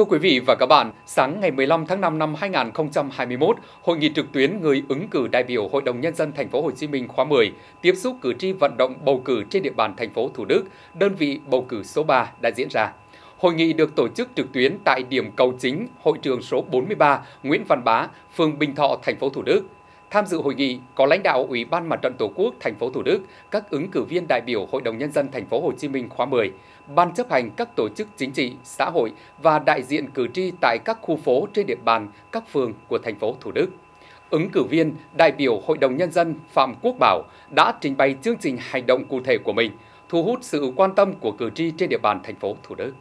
Thưa quý vị và các bạn, sáng ngày 15 tháng 5 năm 2021, hội nghị trực tuyến người ứng cử đại biểu Hội đồng nhân dân thành phố Hồ Chí Minh khóa 10 tiếp xúc cử tri vận động bầu cử trên địa bàn thành phố Thủ Đức, đơn vị bầu cử số 3 đã diễn ra. Hội nghị được tổ chức trực tuyến tại điểm cầu chính, hội trường số 43, Nguyễn Văn Bá, phường Bình Thọ, thành phố Thủ Đức. Tham dự hội nghị có lãnh đạo Ủy ban Mặt trận Tổ quốc thành phố Thủ Đức, các ứng cử viên đại biểu Hội đồng nhân dân thành phố Hồ Chí Minh khóa 10, ban chấp hành các tổ chức chính trị, xã hội và đại diện cử tri tại các khu phố trên địa bàn các phường của thành phố Thủ Đức. Ứng cử viên đại biểu Hội đồng nhân dân Phạm Quốc Bảo đã trình bày chương trình hành động cụ thể của mình, thu hút sự quan tâm của cử tri trên địa bàn thành phố Thủ Đức.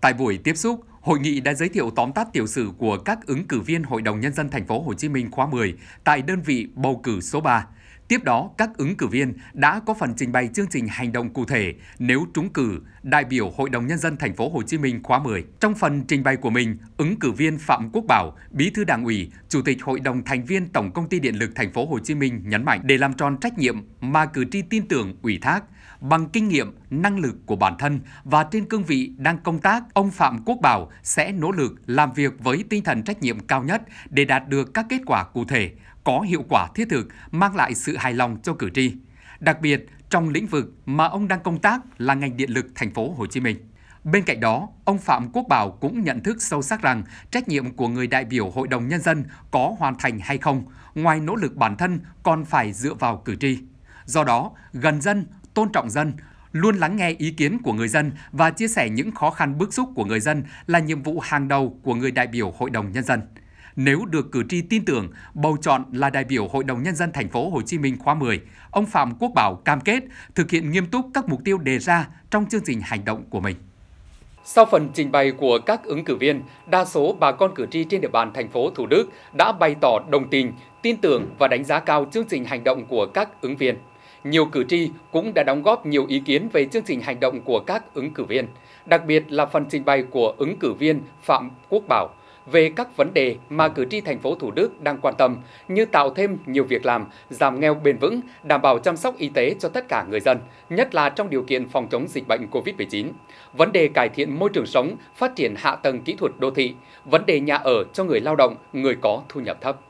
Tại buổi tiếp xúc, hội nghị đã giới thiệu tóm tắt tiểu sử của các ứng cử viên Hội đồng nhân dân thành phố Hồ Chí Minh khóa 10 tại đơn vị bầu cử số 3. Tiếp đó, các ứng cử viên đã có phần trình bày chương trình hành động cụ thể nếu trúng cử đại biểu Hội đồng nhân dân thành phố Hồ Chí Minh khóa 10. Trong phần trình bày của mình, ứng cử viên Phạm Quốc Bảo, Bí thư Đảng ủy, Chủ tịch Hội đồng thành viên Tổng công ty Điện lực thành phố Hồ Chí Minh nhấn mạnh để làm tròn trách nhiệm mà cử tri tin tưởng ủy thác, Bằng kinh nghiệm, năng lực của bản thân và trên cương vị đang công tác, ông Phạm Quốc Bảo sẽ nỗ lực làm việc với tinh thần trách nhiệm cao nhất để đạt được các kết quả cụ thể, có hiệu quả thiết thực, mang lại sự hài lòng cho cử tri. Đặc biệt, trong lĩnh vực mà ông đang công tác là ngành điện lực thành phố Hồ Chí Minh. Bên cạnh đó, ông Phạm Quốc Bảo cũng nhận thức sâu sắc rằng trách nhiệm của người đại biểu Hội đồng Nhân dân có hoàn thành hay không, ngoài nỗ lực bản thân còn phải dựa vào cử tri. Do đó, gần dân, tôn trọng dân, luôn lắng nghe ý kiến của người dân và chia sẻ những khó khăn bức xúc của người dân là nhiệm vụ hàng đầu của người đại biểu Hội đồng nhân dân. Nếu được cử tri tin tưởng bầu chọn là đại biểu Hội đồng nhân dân thành phố Hồ Chí Minh khóa 10, ông Phạm Quốc Bảo cam kết thực hiện nghiêm túc các mục tiêu đề ra trong chương trình hành động của mình. Sau phần trình bày của các ứng cử viên, đa số bà con cử tri trên địa bàn thành phố Thủ Đức đã bày tỏ đồng tình, tin tưởng và đánh giá cao chương trình hành động của các ứng viên. Nhiều cử tri cũng đã đóng góp nhiều ý kiến về chương trình hành động của các ứng cử viên, đặc biệt là phần trình bày của ứng cử viên Phạm Quốc Bảo về các vấn đề mà cử tri thành phố Thủ Đức đang quan tâm như tạo thêm nhiều việc làm, giảm nghèo bền vững, đảm bảo chăm sóc y tế cho tất cả người dân, nhất là trong điều kiện phòng chống dịch bệnh COVID-19, vấn đề cải thiện môi trường sống, phát triển hạ tầng kỹ thuật đô thị, vấn đề nhà ở cho người lao động, người có thu nhập thấp.